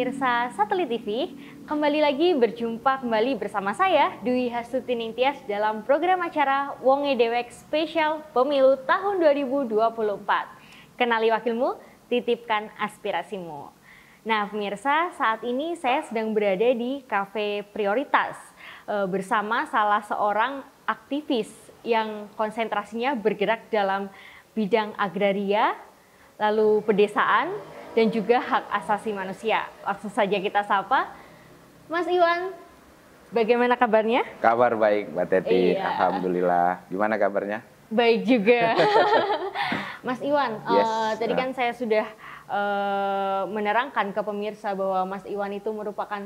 pemirsa Satelit TV, kembali lagi berjumpa kembali bersama saya Dwi Hasuti Nintias dalam program acara Wong Edewek Spesial Pemilu tahun 2024. Kenali wakilmu, titipkan aspirasimu. Nah pemirsa, saat ini saya sedang berada di Cafe Prioritas e, bersama salah seorang aktivis yang konsentrasinya bergerak dalam bidang agraria, lalu pedesaan, dan juga hak asasi manusia. Langsung saja kita sapa Mas Iwan. Bagaimana kabarnya? Kabar baik, Mbak Teti. Iya. Alhamdulillah. Gimana kabarnya? Baik juga. Mas Iwan, eh, yes. uh, tadi kan ah. saya sudah uh, menerangkan ke pemirsa bahwa Mas Iwan itu merupakan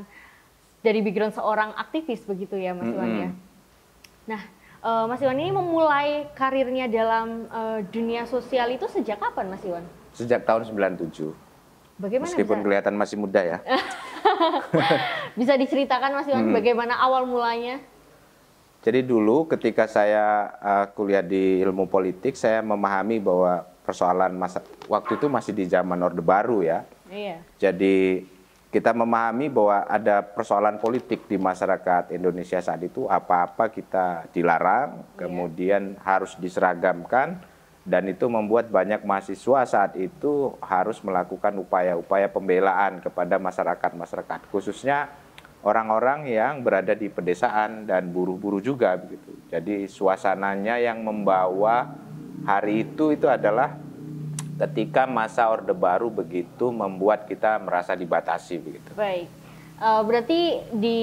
dari background seorang aktivis begitu ya Mas mm -hmm. Iwan ya. Nah, uh, Mas Iwan ini memulai karirnya dalam uh, dunia sosial itu sejak kapan Mas Iwan? Sejak tahun 97. Bagaimana Meskipun bisa... kelihatan masih muda ya. bisa diceritakan Mas Iwan hmm. bagaimana awal mulanya? Jadi dulu ketika saya uh, kuliah di ilmu politik, saya memahami bahwa persoalan masa waktu itu masih di zaman Orde Baru ya. Iya. Jadi kita memahami bahwa ada persoalan politik di masyarakat Indonesia saat itu apa-apa kita dilarang, iya. kemudian iya. harus diseragamkan dan itu membuat banyak mahasiswa saat itu harus melakukan upaya-upaya pembelaan kepada masyarakat-masyarakat khususnya orang-orang yang berada di pedesaan dan buruh-buruh juga begitu. Jadi suasananya yang membawa hari itu itu adalah ketika masa Orde Baru begitu membuat kita merasa dibatasi begitu. Baik. Uh, berarti di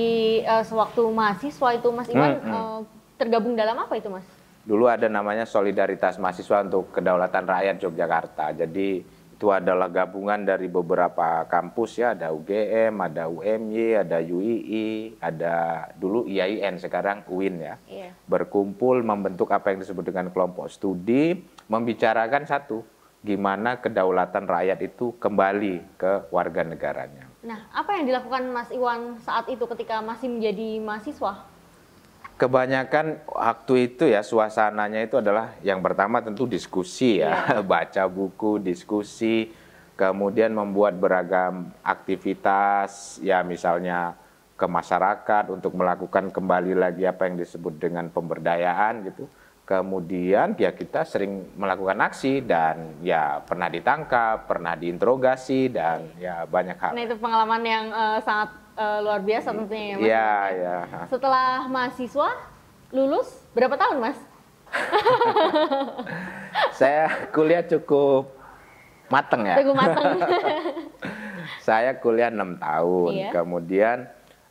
uh, sewaktu mahasiswa itu Mas Iwan hmm, hmm. Uh, tergabung dalam apa itu Mas? dulu ada namanya solidaritas mahasiswa untuk kedaulatan rakyat Yogyakarta. Jadi itu adalah gabungan dari beberapa kampus ya, ada UGM, ada UMY, ada UII, ada dulu IAIN sekarang UIN ya. Yeah. Berkumpul membentuk apa yang disebut dengan kelompok studi, membicarakan satu, gimana kedaulatan rakyat itu kembali ke warga negaranya. Nah, apa yang dilakukan Mas Iwan saat itu ketika masih menjadi mahasiswa? kebanyakan waktu itu ya suasananya itu adalah yang pertama tentu diskusi ya, ya. baca buku, diskusi, kemudian membuat beragam aktivitas ya misalnya ke masyarakat untuk melakukan kembali lagi apa yang disebut dengan pemberdayaan gitu. Kemudian ya kita sering melakukan aksi dan ya pernah ditangkap, pernah diinterogasi dan ya banyak hal. Nah itu pengalaman yang uh, sangat uh, luar biasa hmm. tentunya ya Mas. Iya, iya. Setelah mahasiswa lulus berapa tahun Mas? saya kuliah cukup mateng ya. Cukup mateng. saya kuliah enam tahun, iya. kemudian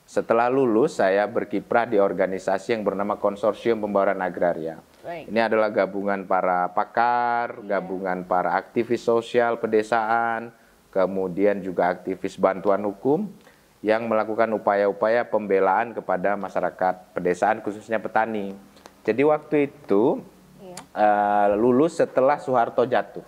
setelah lulus saya berkiprah di organisasi yang bernama Konsorsium Pembaruan Agraria. Baik. Ini adalah gabungan para pakar, yeah. gabungan para aktivis sosial pedesaan, kemudian juga aktivis bantuan hukum yang melakukan upaya-upaya pembelaan kepada masyarakat pedesaan khususnya petani. Jadi waktu itu iya. uh, lulus setelah Soeharto jatuh.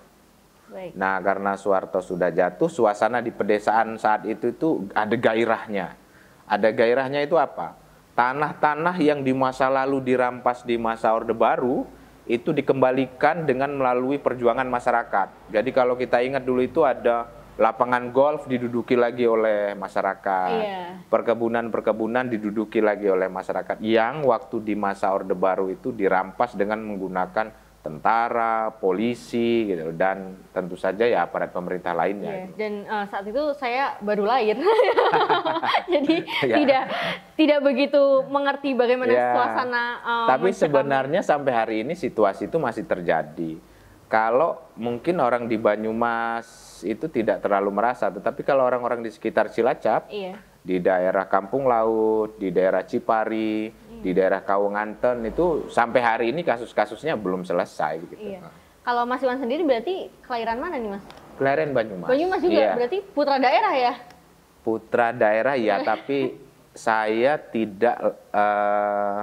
Baik. Nah karena Soeharto sudah jatuh, suasana di pedesaan saat itu itu ada gairahnya. Ada gairahnya itu apa? Tanah-tanah yang di masa lalu dirampas di masa Orde Baru itu dikembalikan dengan melalui perjuangan masyarakat. Jadi kalau kita ingat dulu itu ada lapangan golf diduduki lagi oleh masyarakat, iya. perkebunan-perkebunan yeah. diduduki lagi oleh masyarakat yang waktu di masa Orde Baru itu dirampas dengan menggunakan tentara, polisi, gitu, dan tentu saja ya aparat pemerintah lainnya. Yeah. Gitu. Dan uh, saat itu saya baru lahir, jadi yeah. tidak tidak begitu mengerti bagaimana yeah. suasana. Uh, Tapi sebenarnya kami. sampai hari ini situasi itu masih terjadi. Kalau mungkin orang di Banyumas itu tidak terlalu merasa, tetapi kalau orang-orang di sekitar Cilacap, iya. di daerah Kampung Laut, di daerah Cipari, iya. di daerah Kawunganten itu sampai hari ini kasus-kasusnya belum selesai gitu. Iya. Nah. Kalau Mas Iwan sendiri berarti kelahiran mana nih Mas? Kelahiran Banyumas. Banyumas juga iya. berarti putra daerah ya? Putra daerah ya, tapi saya tidak uh,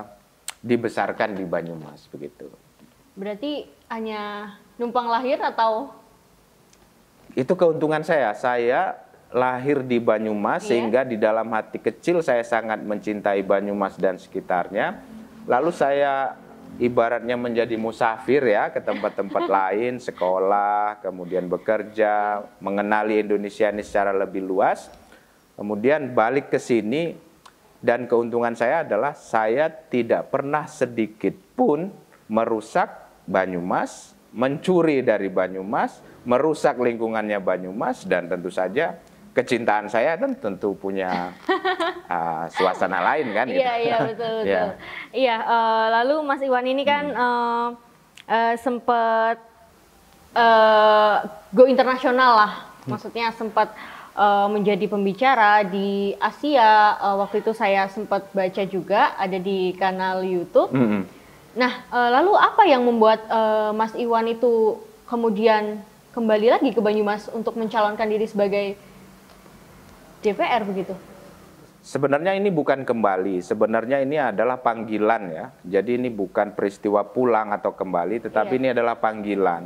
dibesarkan di Banyumas begitu. Berarti hanya numpang lahir atau itu keuntungan saya. Saya lahir di Banyumas iya. sehingga di dalam hati kecil saya sangat mencintai Banyumas dan sekitarnya. Lalu saya ibaratnya menjadi musafir ya ke tempat-tempat lain, sekolah, kemudian bekerja, mengenali Indonesia ini secara lebih luas. Kemudian balik ke sini dan keuntungan saya adalah saya tidak pernah sedikit pun merusak Banyumas mencuri dari Banyumas, merusak lingkungannya Banyumas, dan tentu saja kecintaan saya kan tentu punya uh, suasana lain kan. Gitu. Iya, iya betul ya. betul. Iya, ya, uh, lalu Mas Iwan ini kan hmm. uh, eh, uh, eh, sempat uh, go internasional lah, hmm. maksudnya sempat menjadi pembicara di Asia. waktu itu saya sempat baca juga ada di kanal YouTube. Hmm Nah, eh, lalu apa yang membuat eh, Mas Iwan itu kemudian kembali lagi ke Banyumas untuk mencalonkan diri sebagai DPR begitu? Sebenarnya ini bukan kembali, sebenarnya ini adalah panggilan ya. Jadi ini bukan peristiwa pulang atau kembali, tetapi yeah. ini adalah panggilan.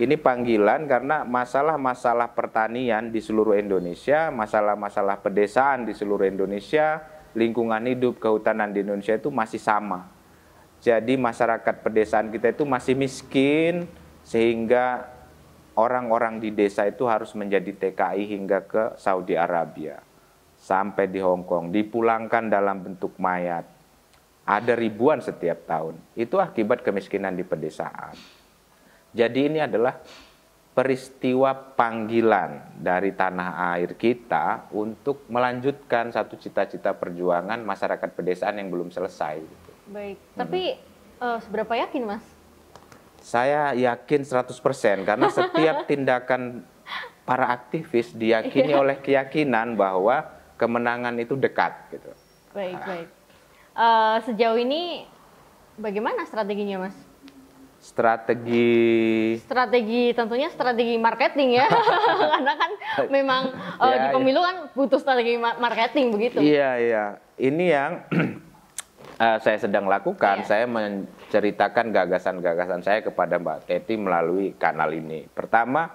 Ini panggilan karena masalah-masalah pertanian di seluruh Indonesia, masalah-masalah pedesaan di seluruh Indonesia, lingkungan hidup kehutanan di Indonesia itu masih sama. Jadi masyarakat pedesaan kita itu masih miskin sehingga orang-orang di desa itu harus menjadi TKI hingga ke Saudi Arabia sampai di Hong Kong dipulangkan dalam bentuk mayat. Ada ribuan setiap tahun. Itu akibat kemiskinan di pedesaan. Jadi ini adalah peristiwa panggilan dari tanah air kita untuk melanjutkan satu cita-cita perjuangan masyarakat pedesaan yang belum selesai. Baik, hmm. tapi uh, seberapa yakin Mas? Saya yakin 100% karena setiap tindakan para aktivis diyakini iya. oleh keyakinan bahwa kemenangan itu dekat gitu. Baik, nah. baik. Uh, sejauh ini bagaimana strateginya, Mas? strategi strategi tentunya strategi marketing ya karena kan memang ya, di pemilu iya. kan butuh strategi marketing begitu iya iya ini yang uh, saya sedang lakukan, yeah. saya menceritakan gagasan-gagasan saya kepada Mbak Teti melalui kanal ini. Pertama,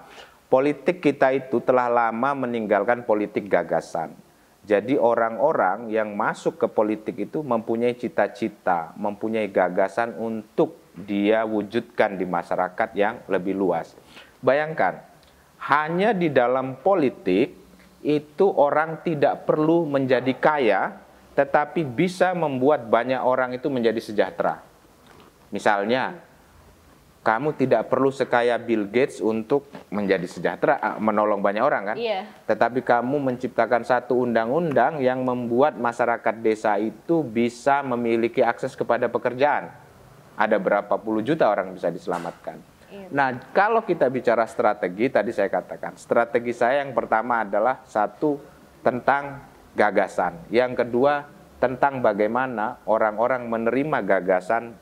politik kita itu telah lama meninggalkan politik gagasan. Jadi orang-orang yang masuk ke politik itu mempunyai cita-cita, mempunyai gagasan untuk dia wujudkan di masyarakat yang lebih luas. Bayangkan, hanya di dalam politik itu orang tidak perlu menjadi kaya tetapi bisa membuat banyak orang itu menjadi sejahtera. Misalnya, kamu tidak perlu sekaya Bill Gates untuk menjadi sejahtera, ah, menolong banyak orang kan? Iya. Tetapi kamu menciptakan satu undang-undang yang membuat masyarakat desa itu bisa memiliki akses kepada pekerjaan. Ada berapa puluh juta orang bisa diselamatkan. Yeah. Nah, kalau kita bicara strategi, tadi saya katakan, strategi saya yang pertama adalah satu tentang gagasan. Yang kedua, tentang bagaimana orang-orang menerima gagasan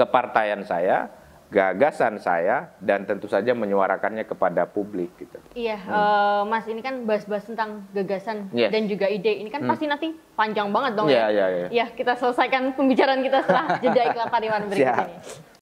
kepartaian saya, gagasan saya dan tentu saja menyuarakannya kepada publik gitu. Iya, hmm. uh, Mas ini kan bahas-bahas tentang gagasan yes. Iya. dan juga ide. Ini kan hmm. pasti nanti panjang banget dong yeah, ya. Iya, yeah, yeah. Iya, kita selesaikan pembicaraan kita setelah jeda iklan pariwan berikut ini.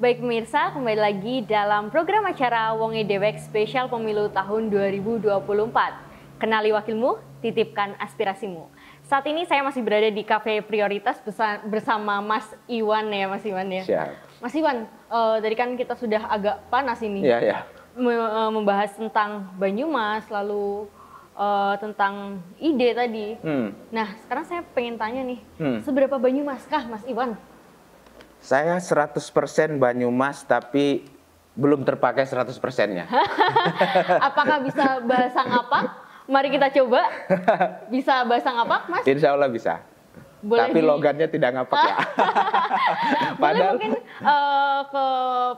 Baik pemirsa, kembali lagi dalam program acara Wonge Dewek spesial pemilu tahun 2024. Kenali wakilmu, titipkan aspirasimu. Saat ini saya masih berada di Cafe Prioritas bersama Mas Iwan ya, Mas Iwan ya. Siap. Mas Iwan, uh, tadi kan kita sudah agak panas ini. Iya, iya. Eh, membahas tentang Banyumas, lalu uh, tentang ide tadi. Hmm. Nah, sekarang saya pengen tanya nih, hmm. seberapa Banyumas kah Mas Iwan? Saya 100% Banyumas tapi belum terpakai 100%-nya. Apakah bisa bahasa ngapak? Mari kita coba. Bisa bahasa ngapak, Mas? Insya Allah bisa. Boleh Tapi di... logannya tidak ngapak ya. Padahal... Boleh mungkin uh, eh,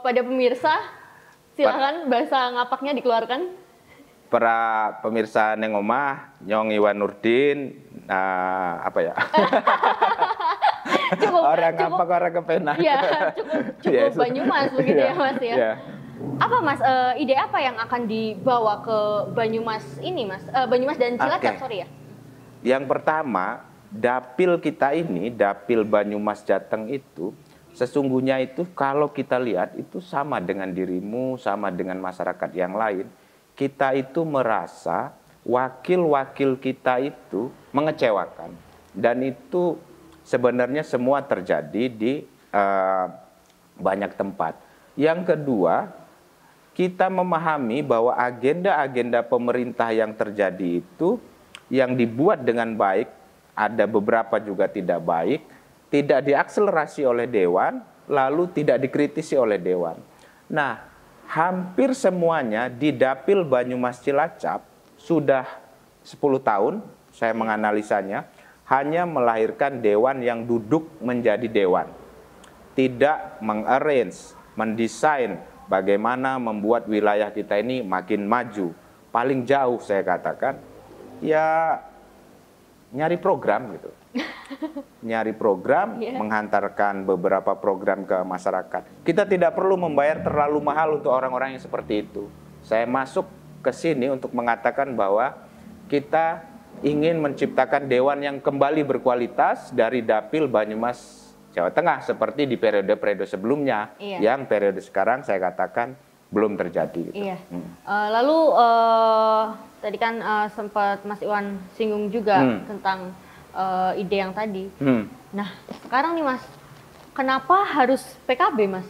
kepada pemirsa, silahkan bahasa ngapaknya dikeluarkan. Para pemirsa Nengoma, Nyong Iwan Nurdin, uh, apa ya? cukup orang cukup, apa orang kepenak. Iya, ya cukup cukup yes. Banyumas begitu yeah. ya iya, Mas ya. Yeah. Apa Mas uh, ide apa yang akan dibawa ke Banyumas ini Mas? Uh, Banyumas dan Cilacap, okay. sorry ya. Yang pertama, dapil kita ini, dapil Banyumas Jateng itu sesungguhnya itu kalau kita lihat itu sama dengan dirimu, sama dengan masyarakat yang lain. Kita itu merasa wakil-wakil kita itu mengecewakan dan itu sebenarnya semua terjadi di uh, banyak tempat. Yang kedua, kita memahami bahwa agenda-agenda pemerintah yang terjadi itu yang dibuat dengan baik, ada beberapa juga tidak baik, tidak diakselerasi oleh dewan, lalu tidak dikritisi oleh dewan. Nah, hampir semuanya di Dapil Banyumas Cilacap sudah 10 tahun saya menganalisanya hanya melahirkan dewan yang duduk menjadi dewan. Tidak mengarrange, mendesain bagaimana membuat wilayah kita ini makin maju. Paling jauh saya katakan, ya nyari program gitu. Nyari program, yeah. menghantarkan beberapa program ke masyarakat. Kita tidak perlu membayar terlalu mahal untuk orang-orang yang seperti itu. Saya masuk ke sini untuk mengatakan bahwa kita ingin menciptakan dewan yang kembali berkualitas dari dapil Banyumas Jawa Tengah seperti di periode-periode sebelumnya iya. yang periode sekarang saya katakan belum terjadi. Gitu. Iya. Hmm. Uh, lalu uh, tadi kan uh, sempat Mas Iwan singgung juga hmm. tentang uh, ide yang tadi. Hmm. Nah sekarang nih Mas, kenapa harus PKB Mas?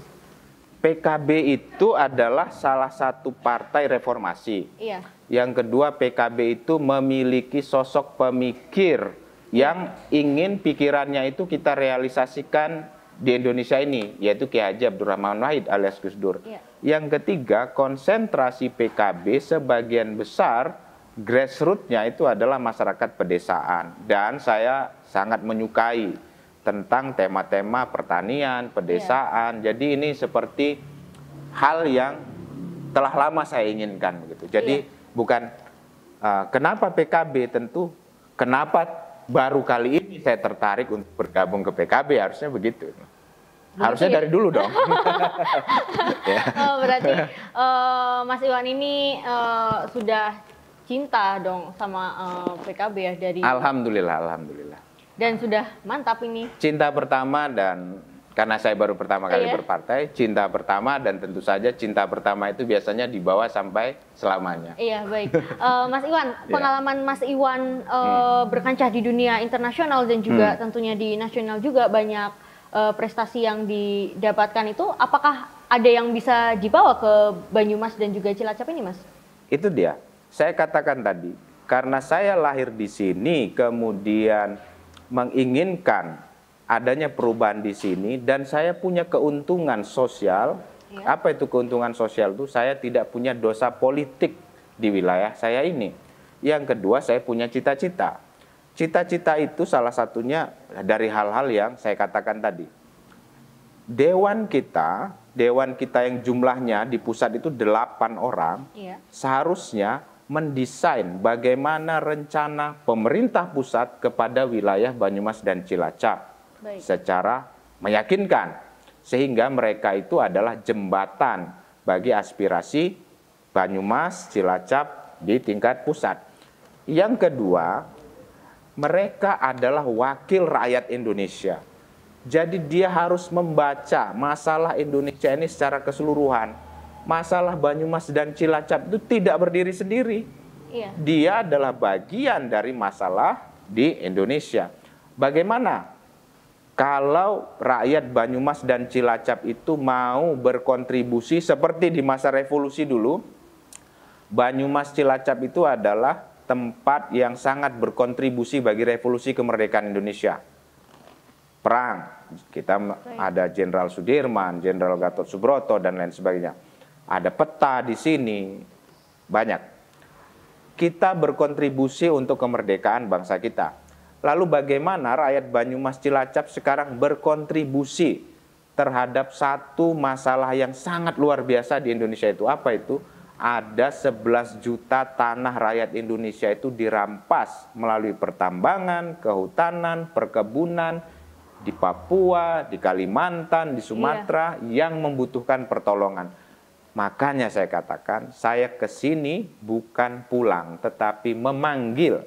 PKB itu adalah salah satu partai reformasi. Iya. Yang kedua PKB itu memiliki sosok pemikir yang ingin pikirannya itu kita realisasikan di Indonesia ini, yaitu Kiai Haji Abdurrahman Wahid alias Gus Dur. Iya. Yang ketiga, konsentrasi PKB sebagian besar grassrootsnya itu adalah masyarakat pedesaan. Dan saya sangat menyukai tentang tema-tema pertanian, pedesaan. Yeah. Jadi ini seperti hal yang telah lama saya inginkan begitu. Jadi yeah. bukan uh, kenapa PKB tentu kenapa baru kali ini saya tertarik untuk bergabung ke PKB harusnya begitu. Harusnya dari dulu dong. Ya. oh, berarti uh, Mas Iwan ini uh, sudah cinta dong sama uh, PKB ya dari. Alhamdulillah, alhamdulillah. Dan sudah mantap ini. Cinta pertama dan karena saya baru pertama kali iya. berpartai, cinta pertama dan tentu saja cinta pertama itu biasanya dibawa sampai selamanya. Iya baik, uh, Mas Iwan, iya. pengalaman Mas Iwan uh, hmm. berkancah di dunia internasional dan juga hmm. tentunya di nasional juga banyak uh, prestasi yang didapatkan itu, apakah ada yang bisa dibawa ke Banyumas dan juga Cilacap ini, Mas? Itu dia. Saya katakan tadi, karena saya lahir di sini, kemudian menginginkan adanya perubahan di sini dan saya punya keuntungan sosial. Ya. Apa itu keuntungan sosial itu? Saya tidak punya dosa politik di wilayah saya ini. Yang kedua, saya punya cita-cita. Cita-cita itu salah satunya dari hal-hal yang saya katakan tadi. Dewan kita, dewan kita yang jumlahnya di pusat itu delapan orang, ya. seharusnya mendesain bagaimana rencana pemerintah pusat kepada wilayah Banyumas dan Cilacap Baik. secara meyakinkan sehingga mereka itu adalah jembatan bagi aspirasi Banyumas, Cilacap di tingkat pusat. Yang kedua, mereka adalah wakil rakyat Indonesia. Jadi dia harus membaca masalah Indonesia ini secara keseluruhan masalah Banyumas dan Cilacap itu tidak berdiri sendiri. Iya. Dia adalah bagian dari masalah di Indonesia. Bagaimana kalau rakyat Banyumas dan Cilacap itu mau berkontribusi seperti di masa revolusi dulu? Banyumas Cilacap itu adalah tempat yang sangat berkontribusi bagi revolusi kemerdekaan Indonesia. Perang, kita ada Jenderal Sudirman, Jenderal Gatot Subroto dan lain sebagainya ada peta di sini, banyak. Kita berkontribusi untuk kemerdekaan bangsa kita. Lalu bagaimana rakyat Banyumas Cilacap sekarang berkontribusi terhadap satu masalah yang sangat luar biasa di Indonesia itu? Apa itu? Ada 11 juta tanah rakyat Indonesia itu dirampas melalui pertambangan, kehutanan, perkebunan, di Papua, di Kalimantan, di iya. Sumatera iya. yang membutuhkan pertolongan Makanya saya katakan, saya ke sini bukan pulang, tetapi memanggil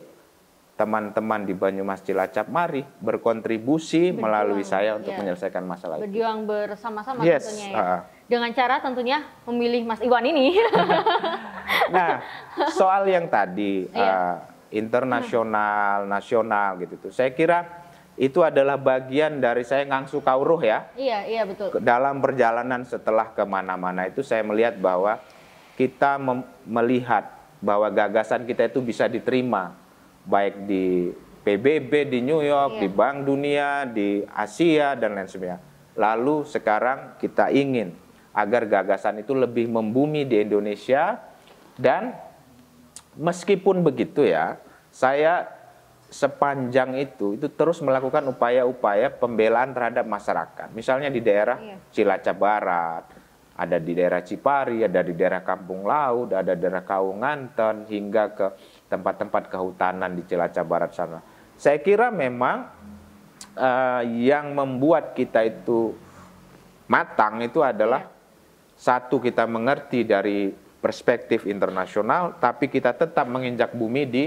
teman-teman di Banyumas Cilacap, mari berkontribusi Berjuang, melalui saya untuk ya. menyelesaikan masalah itu. Berjuang bersama-sama yes, tentunya ya. Uh, Dengan cara tentunya memilih Mas Iwan ini. nah, soal yang tadi, iya. uh, internasional, nasional gitu. tuh Saya kira itu adalah bagian dari saya ngangsu kauruh ya. Iya, iya betul. Dalam perjalanan setelah kemana-mana itu saya melihat bahwa kita melihat bahwa gagasan kita itu bisa diterima baik di PBB di New York, iya. di Bank Dunia, di Asia dan lain sebagainya. Lalu sekarang kita ingin agar gagasan itu lebih membumi di Indonesia dan meskipun begitu ya, saya sepanjang itu itu terus melakukan upaya-upaya pembelaan terhadap masyarakat. Misalnya di daerah iya. Cilacap Barat, ada di daerah Cipari, ada di daerah Kampung Laut, ada di daerah Kaunganten hingga ke tempat-tempat kehutanan di Cilacap Barat sana. Saya kira memang uh, yang membuat kita itu matang itu adalah iya. satu kita mengerti dari perspektif internasional tapi kita tetap menginjak bumi di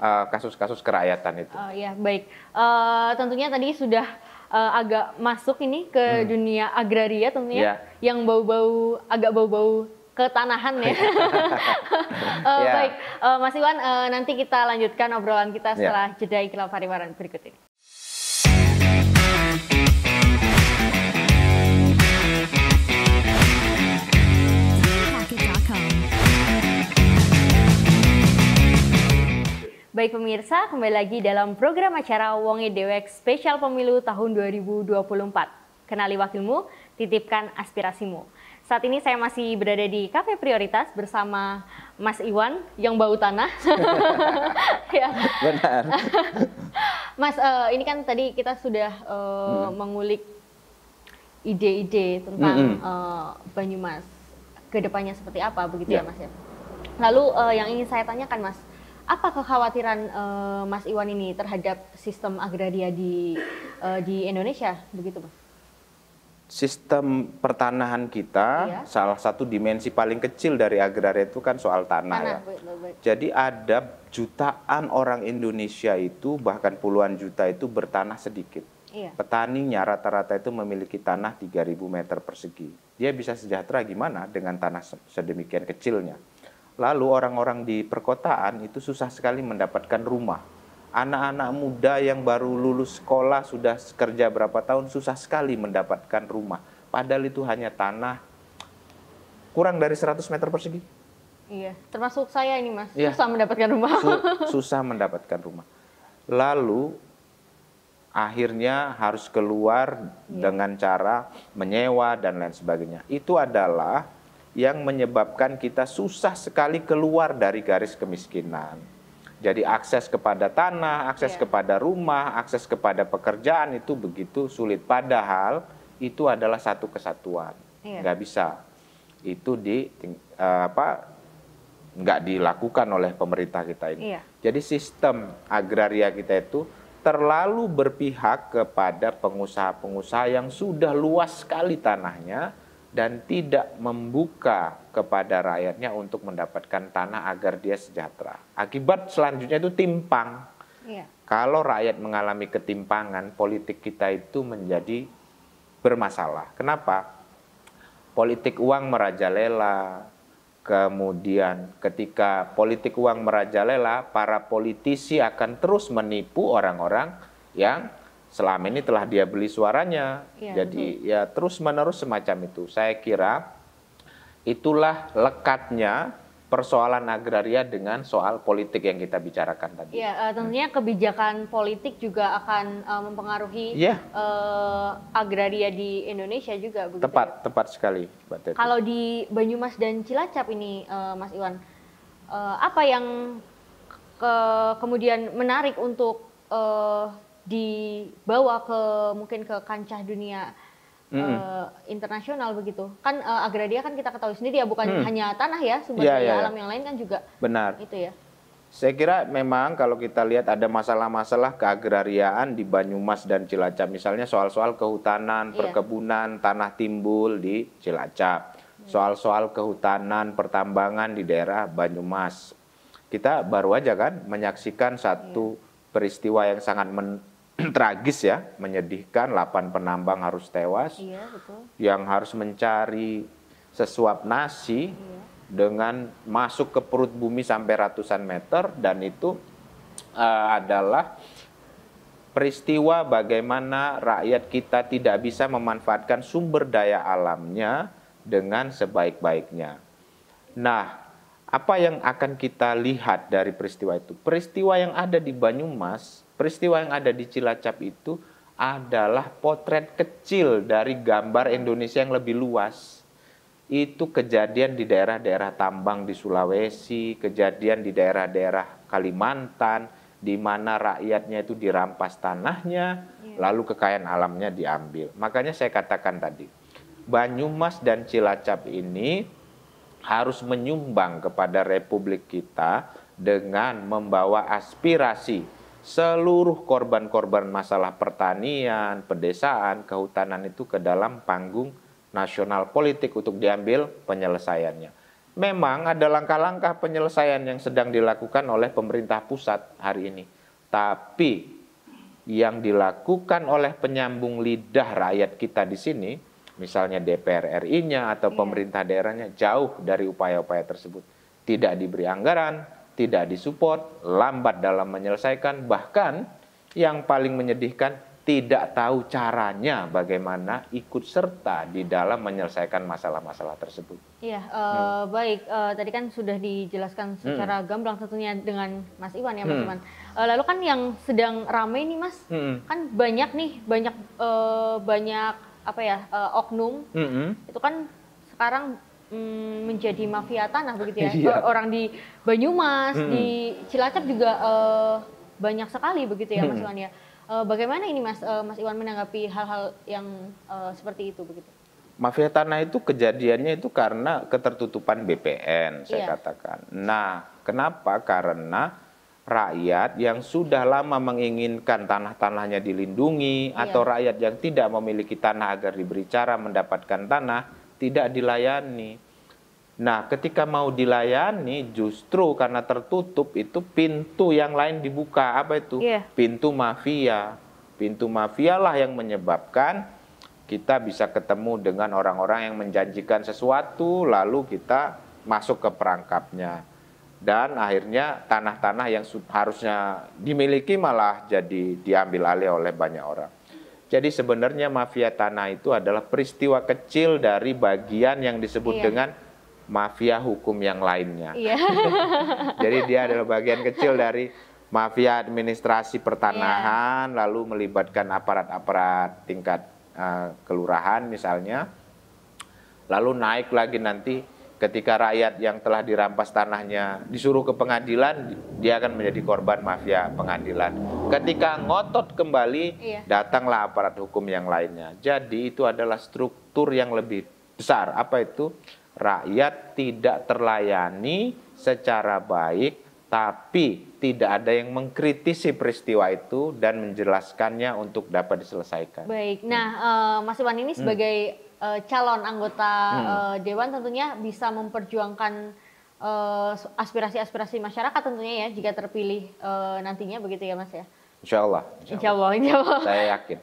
Eh, kasus-kasus uh, kerakyatan itu. Oh ya baik, uh, tentunya tadi sudah uh, agak masuk ini ke hmm. dunia agraria tentunya yeah. yang bau-bau agak bau-bau ketanahan ya. uh, Baik, uh, Mas Iwan uh, nanti kita lanjutkan obrolan kita iya. setelah yeah. jeda iklan pariwara berikut ini. Baik pemirsa, kembali lagi dalam program acara Wonge Dewek Spesial Pemilu tahun 2024. Kenali wakilmu, titipkan aspirasimu. Saat ini saya masih berada di Cafe Prioritas bersama Mas Iwan yang bau tanah. ya. Benar. Mas, uh, ini kan tadi kita sudah uh, hmm. mengulik ide-ide tentang hmm. uh, Banyumas. Kedepannya seperti apa begitu ya, ya Mas ya? Lalu uh, yang ingin saya tanyakan Mas, apa kekhawatiran uh, Mas Iwan ini terhadap sistem agraria di uh, di Indonesia begitu, Mas? Sistem pertanahan kita iya. salah satu dimensi paling kecil dari agraria itu kan soal tanah, tanah ya. Baik, baik. Jadi ada jutaan orang Indonesia itu bahkan puluhan juta itu bertanah sedikit. Iya. Petaninya rata-rata itu memiliki tanah 3000 meter persegi. Dia bisa sejahtera gimana dengan tanah sedemikian kecilnya? Lalu orang-orang di perkotaan itu susah sekali mendapatkan rumah. Anak-anak muda yang baru lulus sekolah sudah kerja berapa tahun susah sekali mendapatkan rumah. Padahal itu hanya tanah kurang dari 100 meter persegi. Iya, termasuk saya ini mas, iya. susah mendapatkan rumah. susah mendapatkan rumah. Lalu akhirnya harus keluar iya. dengan cara menyewa dan lain sebagainya. Itu adalah yang menyebabkan kita susah sekali keluar dari garis kemiskinan. Jadi akses kepada tanah, akses yeah. kepada rumah, akses kepada pekerjaan itu begitu sulit. Padahal itu adalah satu kesatuan, yeah. nggak bisa. Itu di eh, apa nggak dilakukan oleh pemerintah kita ini. Yeah. Jadi sistem agraria kita itu terlalu berpihak kepada pengusaha-pengusaha yang sudah luas sekali tanahnya, dan tidak membuka kepada rakyatnya untuk mendapatkan tanah agar dia sejahtera. Akibat selanjutnya itu timpang. Iya. Kalau rakyat mengalami ketimpangan, politik kita itu menjadi bermasalah. Kenapa? Politik uang merajalela, kemudian ketika politik uang merajalela, para politisi akan terus menipu orang-orang yang selama ini telah dia beli suaranya. Ya. Jadi ya terus-menerus semacam itu. Saya kira itulah lekatnya persoalan agraria dengan soal politik yang kita bicarakan tadi. Ya, uh, tentunya hmm. kebijakan politik juga akan uh, mempengaruhi yeah. Iya. uh, agraria di Indonesia juga. Begitu tepat, ya? tepat sekali. Kalau di Banyumas dan Cilacap ini, uh, Mas Iwan, uh, apa yang ke kemudian menarik untuk uh, dibawa ke mungkin ke kancah dunia mm. uh, internasional begitu. Kan uh, agraria kan kita ketahui sendiri ya bukan mm. hanya tanah ya, sumber yeah, yeah, ya. alam yeah. yang lain kan juga. Benar. Itu ya. Saya kira memang kalau kita lihat ada masalah-masalah keagrariaan di Banyumas dan Cilacap misalnya soal-soal kehutanan, yeah. perkebunan, tanah timbul di Cilacap. Soal-soal kehutanan, pertambangan di daerah Banyumas. Kita baru aja kan menyaksikan satu yeah. peristiwa yang sangat men tragis ya, menyedihkan 8 penambang harus tewas. Iya, betul. Yang harus mencari sesuap nasi iya. dengan masuk ke perut bumi sampai ratusan meter dan itu uh, adalah peristiwa bagaimana rakyat kita tidak bisa memanfaatkan sumber daya alamnya dengan sebaik-baiknya. Nah, apa yang akan kita lihat dari peristiwa itu? Peristiwa yang ada di Banyumas peristiwa yang ada di Cilacap itu adalah potret kecil dari gambar Indonesia yang lebih luas. Itu kejadian di daerah-daerah tambang di Sulawesi, kejadian di daerah-daerah Kalimantan, di mana rakyatnya itu dirampas tanahnya, iya. lalu kekayaan alamnya diambil. Makanya saya katakan tadi, Banyumas dan Cilacap ini harus menyumbang kepada republik kita dengan membawa aspirasi seluruh korban-korban masalah pertanian, pedesaan, kehutanan itu ke dalam panggung nasional politik untuk diambil penyelesaiannya. Memang ada langkah-langkah penyelesaian yang sedang dilakukan oleh pemerintah pusat hari ini. Tapi yang dilakukan oleh penyambung lidah rakyat kita di sini, misalnya DPR RI-nya atau iya. pemerintah daerahnya jauh dari upaya-upaya tersebut. Tidak diberi anggaran, tidak disupport, lambat dalam menyelesaikan, bahkan yang paling menyedihkan tidak tahu caranya bagaimana ikut serta di dalam menyelesaikan masalah-masalah tersebut. Iya, uh, hmm. baik. Uh, tadi kan sudah dijelaskan secara hmm. gamblang tentunya dengan Mas Iwan ya, Mas hmm. Iwan. Uh, lalu kan yang sedang ramai nih, Mas, hmm. kan banyak nih, banyak uh, banyak apa ya uh, oknum. Hmm. Itu kan sekarang mm, menjadi mafia tanah begitu ya. Iya. Orang di Banyumas, hmm. di Cilacap juga uh, banyak sekali begitu ya hmm. Mas Iwan ya. Uh, bagaimana ini Mas uh, Mas Iwan menanggapi hal-hal yang uh, seperti itu begitu? Mafia tanah itu kejadiannya itu karena ketertutupan BPN saya iya. katakan. Nah, kenapa? Karena rakyat yang sudah lama menginginkan tanah-tanahnya dilindungi iya. atau rakyat yang tidak memiliki tanah agar diberi cara mendapatkan tanah tidak dilayani. Nah, ketika mau dilayani justru karena tertutup itu pintu yang lain dibuka. Apa itu? Yeah. Pintu mafia. Pintu mafia lah yang menyebabkan kita bisa ketemu dengan orang-orang yang menjanjikan sesuatu lalu kita masuk ke perangkapnya. Dan akhirnya tanah-tanah yang harusnya dimiliki malah jadi diambil alih oleh banyak orang. Jadi sebenarnya mafia tanah itu adalah peristiwa kecil dari bagian yang disebut iya. dengan mafia hukum yang lainnya. Iya. Jadi dia adalah bagian kecil dari mafia administrasi pertanahan, iya. lalu melibatkan aparat-aparat tingkat uh, kelurahan misalnya, lalu naik lagi nanti ketika rakyat yang telah dirampas tanahnya disuruh ke pengadilan, dia akan menjadi korban mafia pengadilan. Ketika ngotot kembali, iya. datanglah aparat hukum yang lainnya. Jadi itu adalah struktur yang lebih besar. Apa itu? Rakyat tidak terlayani secara baik, tapi tidak ada yang mengkritisi peristiwa itu dan menjelaskannya untuk dapat diselesaikan. Baik, nah hmm. uh, Mas Iwan ini hmm. sebagai hmm uh, calon anggota hmm. uh, dewan tentunya bisa memperjuangkan eh, aspirasi-aspirasi uh, masyarakat tentunya ya jika terpilih uh, nantinya begitu ya Mas ya. Insya Allah. Insya, Allah. Insya Allah. Saya yakin.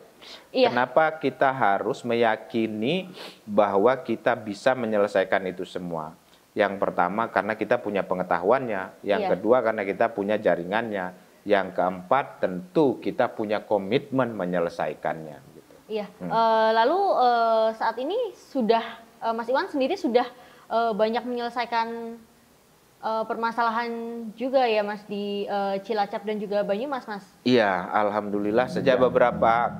Iya. Kenapa kita harus meyakini bahwa kita bisa menyelesaikan itu semua? Yang pertama karena kita punya pengetahuannya, yang iya. kedua karena kita punya jaringannya, yang keempat tentu kita punya komitmen menyelesaikannya. Iya. Hmm. Uh, lalu uh, saat ini sudah uh, Mas Iwan sendiri sudah uh, banyak menyelesaikan uh, permasalahan juga ya Mas di uh, Cilacap dan juga Banyumas Mas. Iya, alhamdulillah sejak iya. beberapa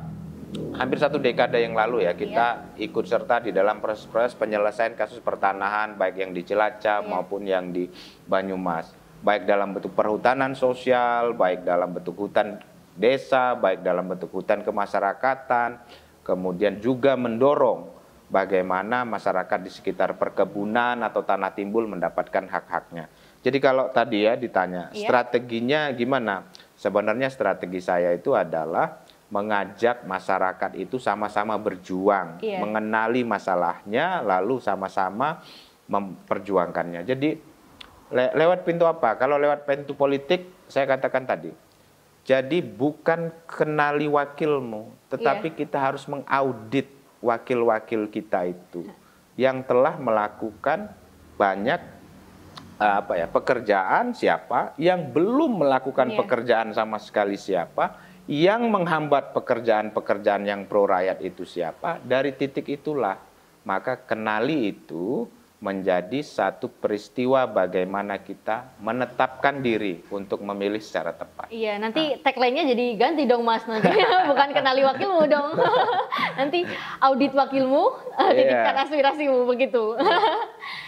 hampir satu dekade yang lalu ya kita ya. ikut serta di dalam proses-proses penyelesaian kasus pertanahan baik yang di Cilacap ya. maupun yang di Banyumas baik dalam bentuk perhutanan sosial, baik dalam bentuk hutan desa, baik dalam bentuk hutan kemasyarakatan, kemudian juga mendorong bagaimana masyarakat di sekitar perkebunan atau tanah timbul mendapatkan hak-haknya. Jadi kalau tadi ya ditanya, iya. strateginya gimana? Sebenarnya strategi saya itu adalah mengajak masyarakat itu sama-sama berjuang, iya. mengenali masalahnya lalu sama-sama memperjuangkannya. Jadi le lewat pintu apa? Kalau lewat pintu politik, saya katakan tadi, jadi bukan kenali wakilmu, tetapi yeah. kita harus mengaudit wakil-wakil kita itu yang telah melakukan banyak eh, apa ya pekerjaan siapa yang belum melakukan yeah. pekerjaan sama sekali siapa yang menghambat pekerjaan-pekerjaan yang pro rakyat itu siapa dari titik itulah maka kenali itu menjadi satu peristiwa bagaimana kita menetapkan diri untuk memilih secara tepat. Iya, nanti nah. tagline-nya jadi ganti dong Mas nanti. Bukan kenali wakilmu dong. nanti audit wakilmu, eh, yeah. titikkan aspirasimu begitu. Iya.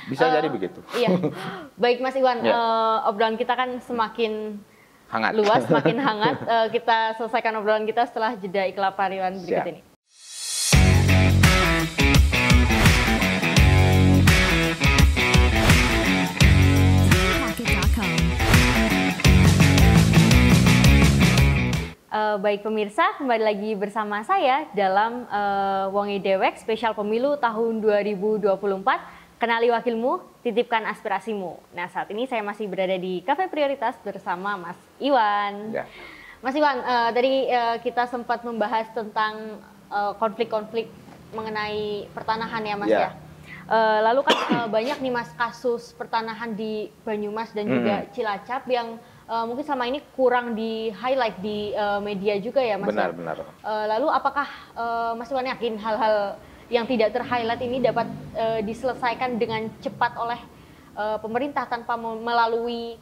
Bisa uh, jadi begitu. Iya. Baik Mas Iwan, yeah. Iya. uh, obrolan kita kan semakin hangat. Luas, semakin hangat. uh, kita selesaikan obrolan kita setelah jeda iklan pariwan berikut Siap. ini. Uh, baik pemirsa, kembali lagi bersama saya dalam uh, eh, Wongi Dewek spesial pemilu tahun 2024. Kenali wakilmu, titipkan aspirasimu. Nah saat ini saya masih berada di Cafe Prioritas bersama Mas Iwan. Ya. Mas Iwan, uh, tadi uh, kita sempat membahas tentang konflik-konflik uh, mengenai pertanahan ya Mas ya. ya? Uh, lalu kan uh, banyak nih Mas kasus pertanahan di Banyumas dan hmm. juga Cilacap yang uh, mungkin selama ini kurang di highlight di uh, media juga ya Mas. Ya? Benar, benar. Uh, lalu apakah uh, Mas Iwan yakin hal-hal yang tidak terhighlight ini dapat uh, diselesaikan dengan cepat oleh uh, pemerintah tanpa melalui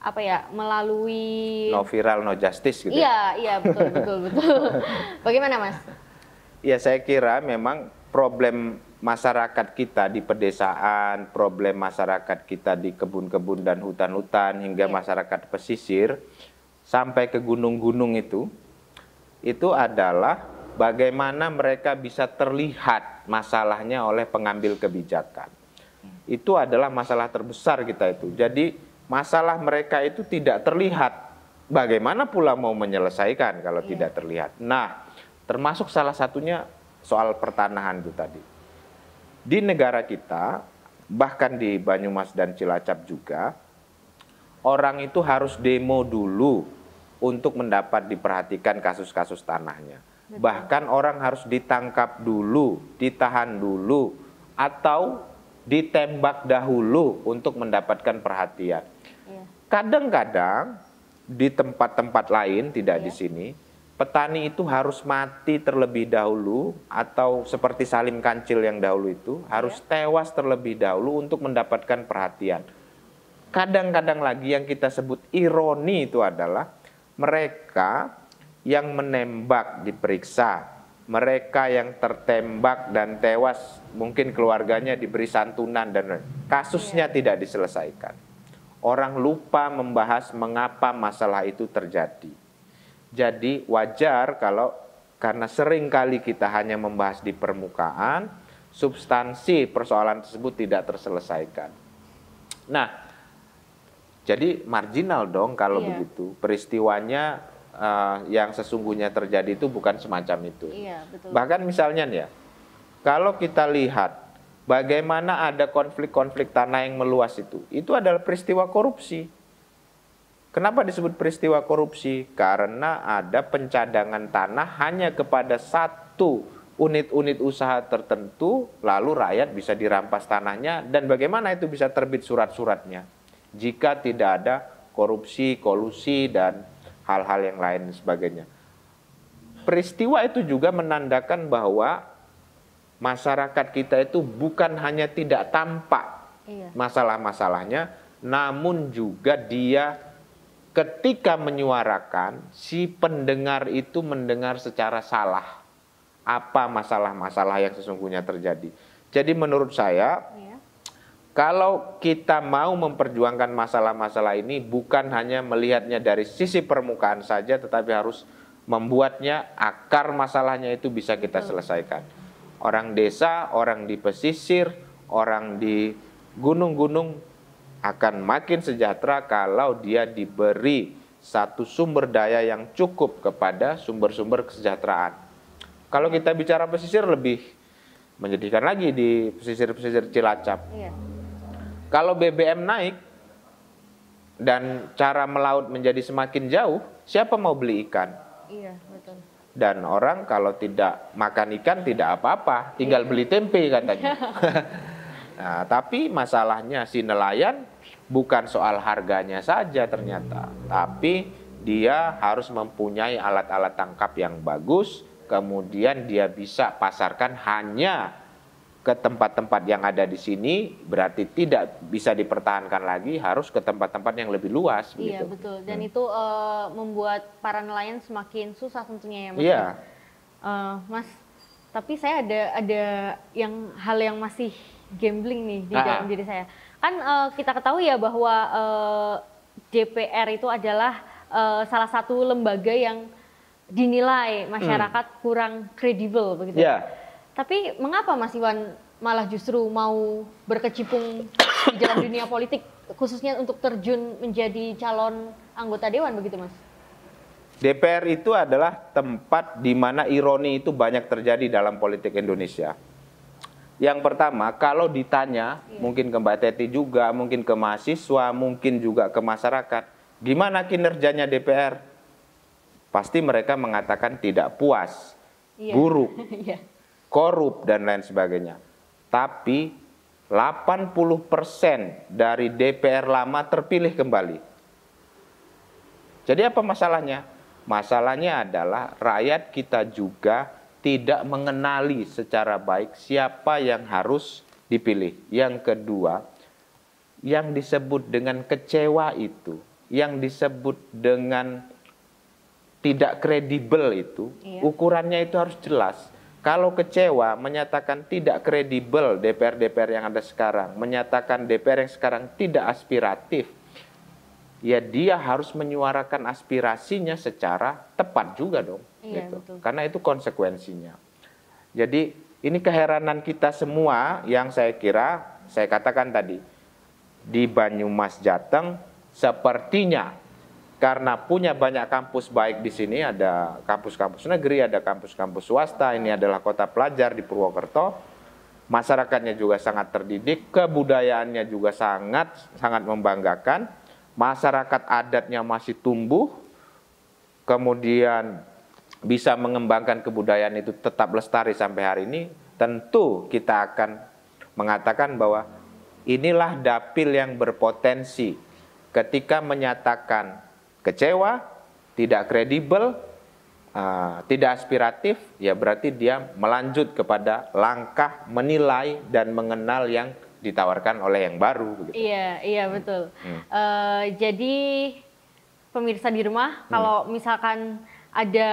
apa ya melalui no viral no justice gitu ya? iya iya betul betul betul bagaimana mas ya saya kira memang problem masyarakat kita di pedesaan, problem masyarakat kita di kebun-kebun dan hutan-hutan hingga ya. masyarakat pesisir sampai ke gunung-gunung itu itu adalah bagaimana mereka bisa terlihat masalahnya oleh pengambil kebijakan. Itu adalah masalah terbesar kita itu. Jadi masalah mereka itu tidak terlihat. Bagaimana pula mau menyelesaikan kalau ya. tidak terlihat? Nah, termasuk salah satunya soal pertanahan itu tadi di negara kita, bahkan di Banyumas dan Cilacap juga, orang itu harus demo dulu untuk mendapat diperhatikan kasus-kasus tanahnya. Bahkan orang harus ditangkap dulu, ditahan dulu, atau ditembak dahulu untuk mendapatkan perhatian. Iya. Kadang-kadang di tempat-tempat lain, tidak di iya. sini, petani itu harus mati terlebih dahulu atau seperti Salim Kancil yang dahulu itu iya. harus ya. tewas terlebih dahulu untuk mendapatkan perhatian. Kadang-kadang lagi yang kita sebut ironi itu adalah mereka yang menembak diperiksa, mereka yang tertembak dan tewas mungkin keluarganya diberi santunan dan kasusnya ya. tidak diselesaikan. Orang lupa membahas mengapa masalah itu terjadi jadi wajar kalau karena sering kali kita hanya membahas di permukaan, substansi persoalan tersebut tidak terselesaikan. Nah, jadi marginal dong kalau iya. begitu. Peristiwanya uh, yang sesungguhnya terjadi itu bukan semacam itu. Iya, betul. Bahkan misalnya ya, kalau kita lihat bagaimana ada konflik-konflik tanah yang meluas itu, itu adalah peristiwa korupsi Kenapa disebut peristiwa korupsi? Karena ada pencadangan tanah hanya kepada satu unit-unit usaha tertentu, lalu rakyat bisa dirampas tanahnya, dan bagaimana itu bisa terbit surat-suratnya jika tidak ada korupsi, kolusi, dan hal-hal yang lain sebagainya. Peristiwa itu juga menandakan bahwa masyarakat kita itu bukan hanya tidak tampak iya. masalah-masalahnya, namun juga dia ketika menyuarakan si pendengar itu mendengar secara salah apa masalah-masalah yang sesungguhnya terjadi. Jadi menurut saya ya. kalau kita mau memperjuangkan masalah-masalah ini bukan hanya melihatnya dari sisi permukaan saja tetapi harus membuatnya akar masalahnya itu bisa kita Betul. selesaikan. Orang desa, orang di pesisir, orang di gunung-gunung akan makin sejahtera kalau dia diberi satu sumber daya yang cukup kepada sumber-sumber kesejahteraan. Kalau kita bicara pesisir lebih menyedihkan lagi di pesisir-pesisir Cilacap. Iya. Kalau BBM naik dan cara melaut menjadi semakin jauh, siapa mau beli ikan? Iya, betul. Dan orang kalau tidak makan ikan tidak apa-apa, tinggal iya. beli tempe katanya. nah, tapi masalahnya si nelayan bukan soal harganya saja ternyata, tapi dia harus mempunyai alat-alat tangkap yang bagus, kemudian dia bisa pasarkan hanya ke tempat-tempat yang ada di sini berarti tidak bisa dipertahankan lagi harus ke tempat-tempat yang lebih luas iya gitu. betul dan hmm. itu uh, membuat para nelayan semakin susah tentunya ya mas iya. uh, mas tapi saya ada ada yang hal yang masih gambling nih di ah, ah. dalam diri saya kan uh, kita ketahui ya bahwa uh, eh, DPR itu adalah uh, salah satu lembaga yang dinilai hmm. masyarakat hmm. kurang kredibel begitu. Yeah. Tapi mengapa Mas Iwan malah justru mau berkecimpung di dalam dunia politik khususnya untuk terjun menjadi calon anggota dewan begitu Mas? DPR itu adalah tempat di mana ironi itu banyak terjadi dalam politik Indonesia. Yang pertama, kalau ditanya mungkin ke Mbak Teti juga, mungkin ke mahasiswa, mungkin juga ke masyarakat, gimana kinerjanya DPR? Pasti mereka mengatakan tidak puas, yeah. buruk, yeah. korup dan lain sebagainya. Tapi 80% dari DPR lama terpilih kembali. Jadi apa masalahnya? Masalahnya adalah rakyat kita juga tidak mengenali secara baik siapa yang harus dipilih. Yang kedua, yang disebut dengan kecewa itu, yang disebut dengan tidak kredibel itu, iya. ukurannya itu harus jelas. Kalau kecewa menyatakan tidak kredibel DPR-DPR yang ada sekarang, menyatakan DPR yang sekarang tidak aspiratif, ya dia harus menyuarakan aspirasinya secara tepat juga dong. Iya, gitu. betul. Karena itu konsekuensinya. Jadi ini keheranan kita semua yang saya kira saya katakan tadi di Banyumas Jateng sepertinya karena punya banyak kampus baik di sini ada kampus-kampus negeri, ada kampus-kampus swasta, ini adalah kota pelajar di Purwokerto. Masyarakatnya juga sangat terdidik, kebudayaannya juga sangat sangat membanggakan masyarakat adatnya masih tumbuh, kemudian bisa mengembangkan kebudayaan itu tetap lestari sampai hari ini, tentu kita akan mengatakan bahwa inilah dapil yang berpotensi ketika menyatakan kecewa, tidak kredibel, uh, tidak aspiratif, ya berarti dia melanjut kepada langkah menilai dan mengenal yang ditawarkan oleh yang baru. Gitu. Iya, iya hmm. betul. Hmm. Uh, jadi pemirsa di rumah, hmm. kalau misalkan ada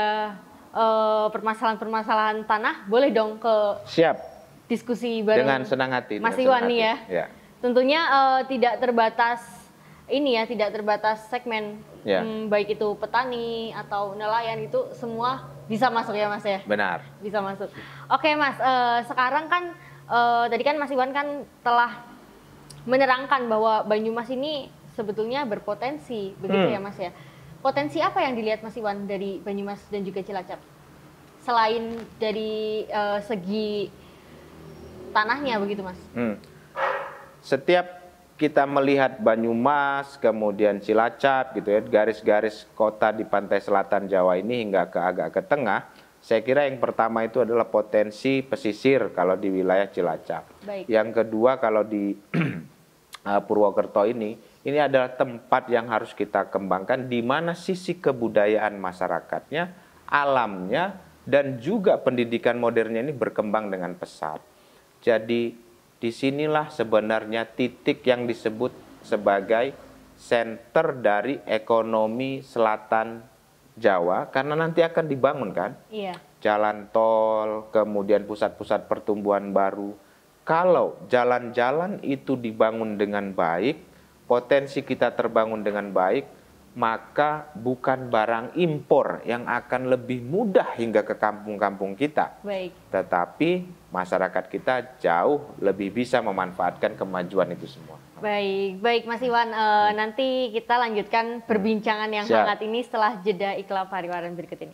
eh, permasalahan-permasalahan uh, tanah, boleh dong ke siap diskusi bareng dengan senang hati Mas Iwan nih ya. ya. Tentunya uh, tidak terbatas ini ya, tidak terbatas segmen ya. hmm, baik itu petani atau nelayan itu semua bisa masuk ya Mas ya. Benar. Bisa masuk. Oke Mas, uh, sekarang kan uh, tadi kan Mas Iwan kan telah menerangkan bahwa Banyumas ini sebetulnya berpotensi, begitu hmm. ya Mas ya. Potensi apa yang dilihat Mas Iwan dari Banyumas dan juga Cilacap? Selain dari uh, segi tanahnya begitu Mas. Hmm. Setiap kita melihat Banyumas, kemudian Cilacap gitu ya, garis-garis kota di pantai selatan Jawa ini hingga ke agak ke tengah, saya kira yang pertama itu adalah potensi pesisir kalau di wilayah Cilacap. Baik. Yang kedua kalau di eh, Purwokerto ini, ini adalah tempat yang harus kita kembangkan di mana sisi kebudayaan masyarakatnya, alamnya, dan juga pendidikan modernnya ini berkembang dengan pesat. Jadi disinilah sebenarnya titik yang disebut sebagai center dari ekonomi selatan Jawa karena nanti akan dibangun kan iya. jalan tol kemudian pusat-pusat pertumbuhan baru kalau jalan-jalan itu dibangun dengan baik potensi kita terbangun dengan baik maka bukan barang impor yang akan lebih mudah hingga ke kampung-kampung kita baik. tetapi masyarakat kita jauh lebih bisa memanfaatkan kemajuan itu semua Baik, baik Mas Iwan. Uh, nanti kita lanjutkan perbincangan yang Siap. hangat ini setelah jeda iklan pariwaran berikut ini.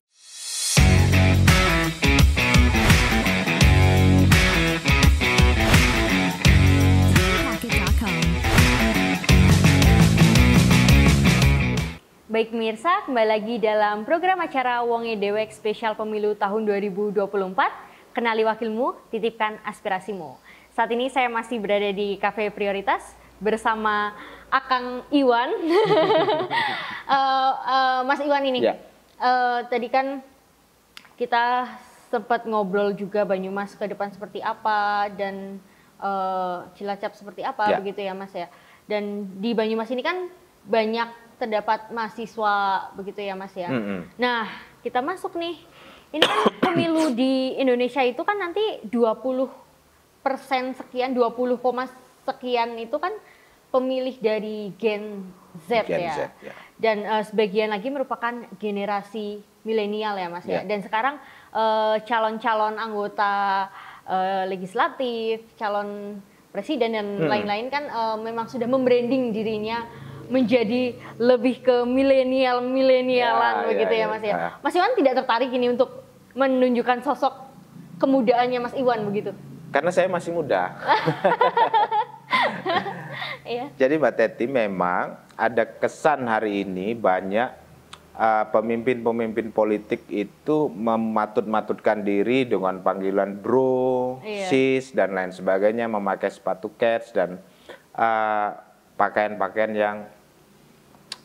Baik mirsa kembali lagi dalam program acara Wonge Dewek Spesial Pemilu tahun 2024. Kenali wakilmu, titipkan aspirasimu. Saat ini saya masih berada di Cafe Prioritas bersama Akang Iwan, uh, uh, Mas Iwan ini. Ya. Uh, tadi kan kita sempat ngobrol juga Banyumas ke depan seperti apa dan uh, Cilacap seperti apa ya. begitu ya Mas ya. Dan di Banyumas ini kan banyak terdapat mahasiswa begitu ya Mas ya. Mm -hmm. Nah kita masuk nih. Ini kan pemilu di Indonesia itu kan nanti 20 persen sekian, 20, sekian itu kan pemilih dari Gen Z Gen ya. Z, ya. Dan uh, sebagian lagi merupakan generasi milenial ya Mas ya. ya. Dan sekarang calon eh, calon-calon anggota uh, legislatif, calon presiden dan lain hmm. lain-lain kan uh, memang sudah membranding dirinya menjadi lebih ke milenial milenialan ya, begitu ya, ya, ya. Mas ya. ya. Mas Iwan tidak tertarik ini untuk menunjukkan sosok kemudaannya Mas Iwan begitu? Karena saya masih muda. Iya. Jadi Mbak Teti memang ada kesan hari ini banyak pemimpin-pemimpin uh, politik itu mematut-matutkan diri dengan panggilan bro, iya. sis dan lain sebagainya, memakai sepatu cats dan pakaian-pakaian uh, yang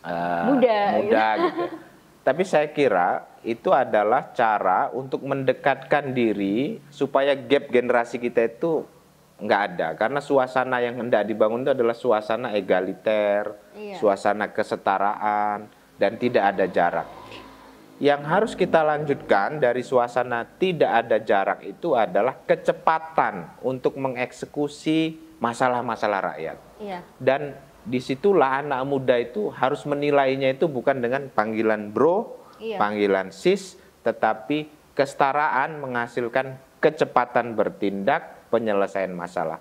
uh, muda, muda gitu. Tapi saya kira itu adalah cara untuk mendekatkan diri supaya gap generasi kita itu nggak ada karena suasana yang hendak dibangun itu adalah suasana egaliter, iya. suasana kesetaraan dan tidak ada jarak. Yang harus kita lanjutkan dari suasana tidak ada jarak itu adalah kecepatan untuk mengeksekusi masalah-masalah rakyat. Iya. Dan disitulah anak muda itu harus menilainya itu bukan dengan panggilan bro, iya. panggilan sis, tetapi kesetaraan menghasilkan kecepatan bertindak penyelesaian masalah.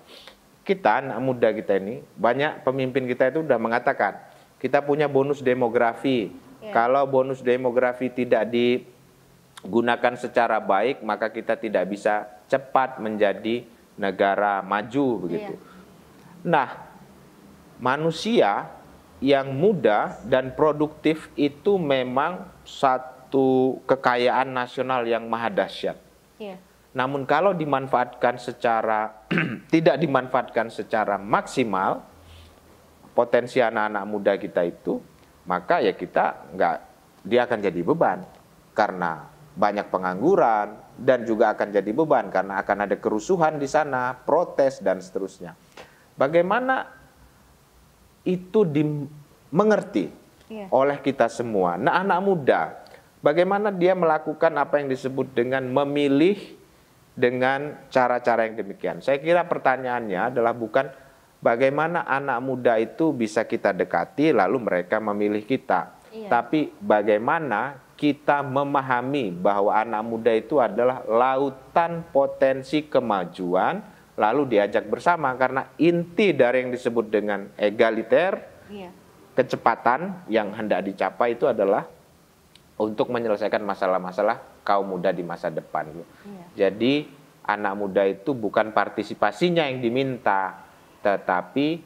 Kita anak muda kita ini, banyak pemimpin kita itu sudah mengatakan, kita punya bonus demografi. Yeah. Kalau bonus demografi tidak digunakan secara baik, maka kita tidak bisa cepat menjadi negara maju begitu. Yeah. Nah, manusia yang muda dan produktif itu memang satu kekayaan nasional yang maha dahsyat. Yeah. Namun kalau dimanfaatkan secara tidak dimanfaatkan secara maksimal potensi anak-anak muda kita itu, maka ya kita nggak dia akan jadi beban karena banyak pengangguran dan juga akan jadi beban karena akan ada kerusuhan di sana, protes dan seterusnya. Bagaimana itu dimengerti yeah. oleh kita semua. Nah, anak muda, bagaimana dia melakukan apa yang disebut dengan memilih dengan cara-cara yang demikian. Saya kira pertanyaannya adalah bukan bagaimana anak muda itu bisa kita dekati lalu mereka memilih kita. Iya. Tapi bagaimana kita memahami bahwa anak muda itu adalah lautan potensi kemajuan lalu diajak bersama karena inti dari yang disebut dengan egaliter iya. kecepatan yang hendak dicapai itu adalah untuk menyelesaikan masalah-masalah kaum muda di masa depan. Iya. Jadi anak muda itu bukan partisipasinya yang diminta, tetapi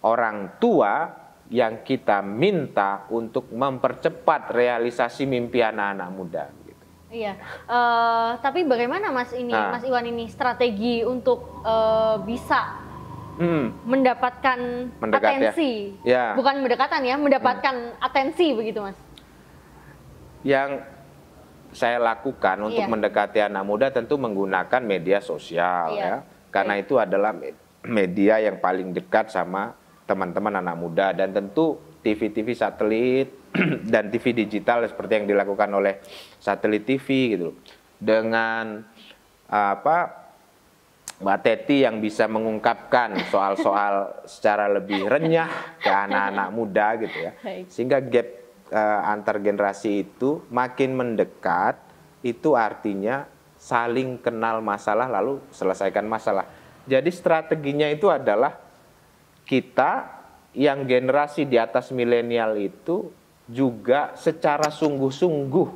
orang tua yang kita minta untuk mempercepat realisasi mimpi anak-anak muda. Gitu. Iya, uh, tapi bagaimana Mas ini, nah. Mas Iwan ini strategi untuk uh, bisa hmm. mendapatkan Mendekat ya? atensi, ya. Ya. bukan mendekatan ya, mendapatkan hmm. atensi begitu Mas? Yang saya lakukan untuk yeah. mendekati anak muda tentu menggunakan media sosial yeah. ya. Karena yeah. itu adalah media yang paling dekat sama teman-teman anak muda dan tentu TV-TV satelit dan TV digital seperti yang dilakukan oleh satelit TV gitu dengan apa Mbak Teti yang bisa mengungkapkan soal-soal secara lebih renyah ke anak-anak muda gitu ya sehingga gap uh, antar generasi itu makin mendekat, itu artinya saling kenal masalah lalu selesaikan masalah. Jadi strateginya itu adalah kita yang generasi di atas milenial itu juga secara sungguh-sungguh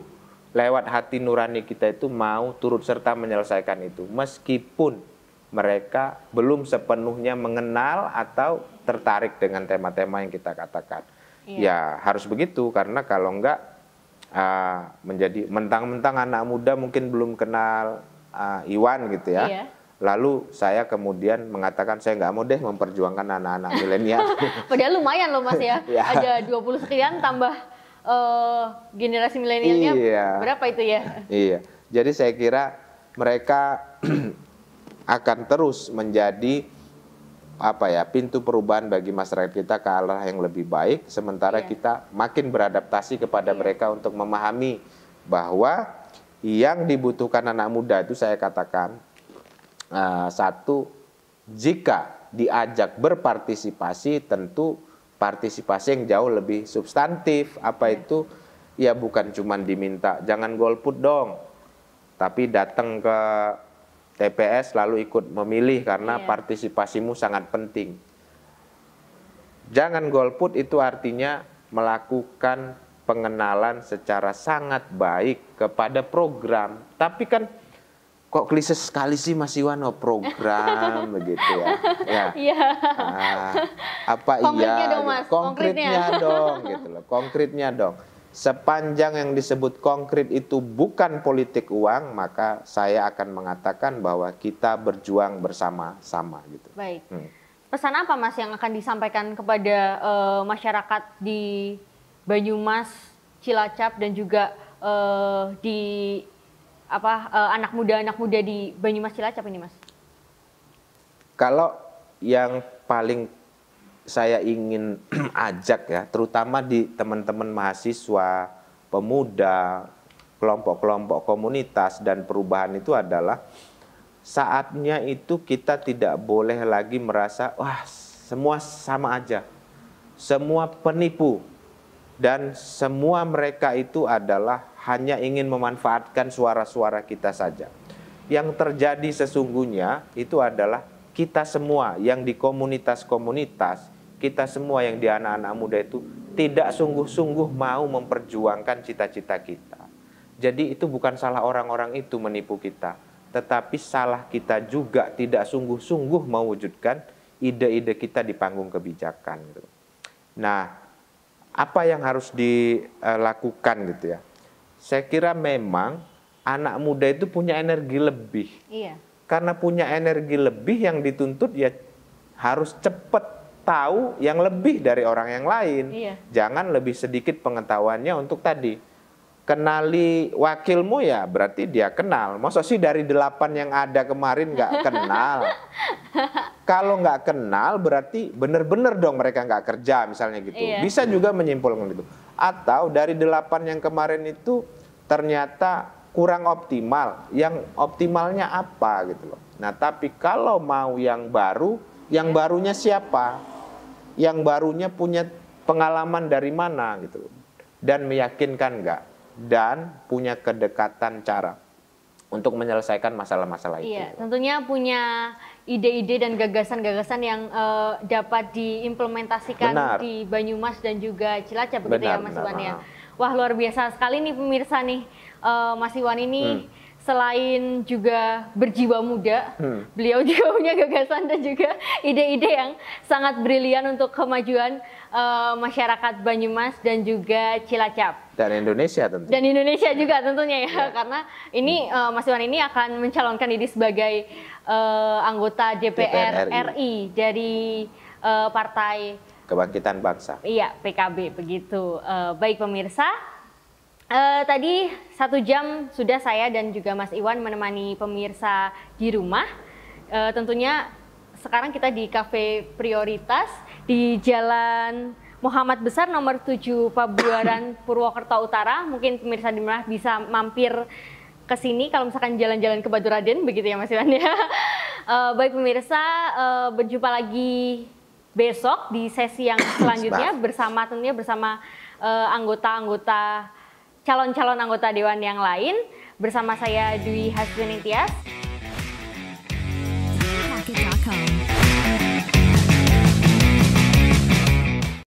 lewat hati nurani kita itu mau turut serta menyelesaikan itu meskipun mereka belum sepenuhnya mengenal atau tertarik dengan tema-tema yang kita katakan. Iya. ya harus begitu karena kalau enggak uh, menjadi mentang-mentang anak muda mungkin belum kenal uh, Iwan gitu ya. Iya. Lalu saya kemudian mengatakan saya nggak mau deh memperjuangkan anak-anak milenial. Padahal lumayan loh Mas ya. ya. Ada 20 sekian tambah uh, generasi milenialnya iya. berapa itu ya? Iya. Jadi saya kira mereka akan terus menjadi apa ya pintu perubahan bagi masyarakat kita ke arah yang lebih baik sementara yeah. kita makin beradaptasi kepada yeah. mereka untuk memahami bahwa yang dibutuhkan anak muda itu saya katakan uh, satu jika diajak berpartisipasi tentu partisipasi yang jauh lebih substantif apa iya. itu ya bukan cuma diminta jangan golput dong tapi datang ke TPS lalu ikut memilih karena yeah. partisipasimu sangat penting. Jangan golput itu artinya melakukan pengenalan secara sangat baik kepada program. Tapi kan kok klise sekali sih Mas Iwan oh program begitu ya. Ya. Yeah. Iya. Nah, apa konkretnya iya? Dong, gitu. mas. Konkretnya, konkretnya dong gitu loh. Konkretnya dong. Sepanjang yang disebut konkret itu bukan politik uang, maka saya akan mengatakan bahwa kita berjuang bersama-sama gitu. Baik. Hmm. Pesan apa Mas yang akan disampaikan kepada uh, masyarakat di Banyumas, Cilacap dan juga uh, di apa uh, anak muda-anak muda di Banyumas Cilacap ini, Mas? Kalau yang paling saya ingin ajak ya, terutama di teman-teman mahasiswa, pemuda, kelompok-kelompok komunitas dan perubahan itu adalah saatnya itu kita tidak boleh lagi merasa wah semua sama aja. Semua penipu dan semua mereka itu adalah hanya ingin memanfaatkan suara-suara kita saja. Yang terjadi sesungguhnya itu adalah kita semua yang di komunitas-komunitas kita semua yang di anak-anak muda itu tidak sungguh-sungguh mau memperjuangkan cita-cita kita. Jadi itu bukan salah orang-orang itu menipu kita, tetapi salah kita juga tidak sungguh-sungguh mewujudkan ide-ide kita di panggung kebijakan. Gitu. Nah, apa yang harus dilakukan gitu ya? Saya kira memang anak muda itu punya energi lebih. Iya. Karena punya energi lebih yang dituntut ya harus cepat tahu yang lebih dari orang yang lain. Iya. Jangan lebih sedikit pengetahuannya untuk tadi. Kenali wakilmu ya berarti dia kenal. Masa sih dari delapan yang ada kemarin nggak kenal? Kalau nggak kenal berarti bener-bener dong mereka nggak kerja misalnya gitu. Iya. Bisa juga menyimpulkan gitu. Atau dari delapan yang kemarin itu ternyata kurang optimal. Yang optimalnya apa gitu loh. Nah tapi kalau mau yang baru yang barunya siapa, yang barunya punya pengalaman dari mana gitu, dan meyakinkan enggak dan punya kedekatan cara untuk menyelesaikan masalah-masalah itu. Iya, tentunya punya ide-ide dan gagasan-gagasan yang uh, dapat diimplementasikan benar. di Banyumas dan juga Cilacap begitu ya, benar, ya Mas Iwan ya. Wah luar biasa sekali nih pemirsa nih uh, Mas Iwan ini. Hmm selain juga berjiwa muda, hmm. beliau juga punya gagasan dan juga ide-ide yang sangat brilian untuk kemajuan uh, masyarakat Banyumas dan juga Cilacap. Dan Indonesia tentu. Dan Indonesia ya. juga tentunya ya, ya. karena ini uh, Mas Iwan ini akan mencalonkan diri sebagai uh, anggota DPR, DPR RI. RI dari uh, Partai Kebangkitan Bangsa. Iya, PKB begitu. Uh, baik pemirsa, Uh, tadi satu jam sudah saya dan juga Mas Iwan menemani pemirsa di rumah. Uh, tentunya sekarang kita di Cafe Prioritas di Jalan Muhammad Besar nomor 7 Pabuaran Purwokerto Utara. Mungkin pemirsa di rumah bisa mampir ke sini kalau misalkan jalan-jalan ke Batu begitu ya Mas Iwan ya. Uh, baik pemirsa, uh, berjumpa lagi besok di sesi yang selanjutnya bersama tentunya bersama anggota-anggota uh, anggota -anggota calon-calon anggota dewan yang lain. Bersama saya Dwi Hasbunintias. Intias.